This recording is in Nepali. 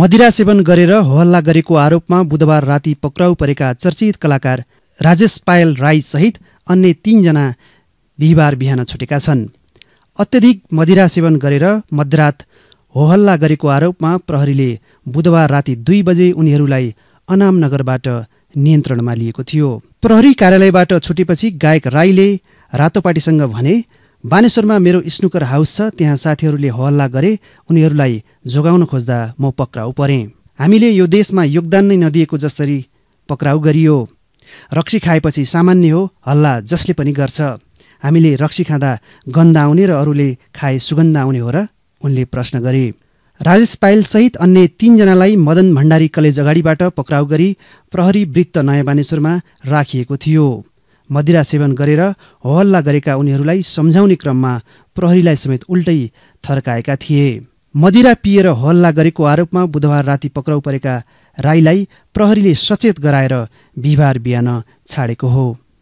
मदिरा सेवन गरेर होहल्ला गरेको आरोपमा बुधबार राति पक्राउ परेका चर्चित कलाकार राजेश पायल राई सहित अन्य तीनजना बिहिबार बिहान छुटेका छन् अत्यधिक मदिरा सेवन गरेर मध्यरात होहल्ला गरेको आरोपमा प्रहरीले बुधबार राति दुई बजे उनीहरूलाई अनामनगरबाट नियन्त्रणमा लिएको थियो प्रहरी कार्यालयबाट छुटेपछि गायक राईले रातोपाटीसँग भने बानेश्वरमा मेरो स्नुकर हाउस छ त्यहाँ साथीहरूले हल्ला गरे उनीहरूलाई जोगाउन खोज्दा म पक्राउ परेँ हामीले यो देशमा योगदान नै नदिएको जसरी पक्राउ गरियो रक्सी खाएपछि सामान्य हो हल्ला जसले पनि गर्छ हामीले रक्सी खाँदा गन्ध आउने र अरूले खाए सुगन्ध आउने हो र उनले प्रश्न गरे राजेश पायलसहित अन्य तीनजनालाई मदन भण्डारी कलेज अगाडिबाट पक्राउ गरी प्रहरी वृत्त नयाँ बानेश्वरमा राखिएको थियो मदिरा सेवन गरेर होल्ला गरेका उनीहरूलाई सम्झाउने क्रममा प्रहरीलाई समेत उल्टै थर्काएका थिए मदिरा पिएर हल्ला गरेको आरोपमा बुधबार राति पक्राउ परेका राईलाई प्रहरीले सचेत गराएर बिहिबार बिहान छाडेको हो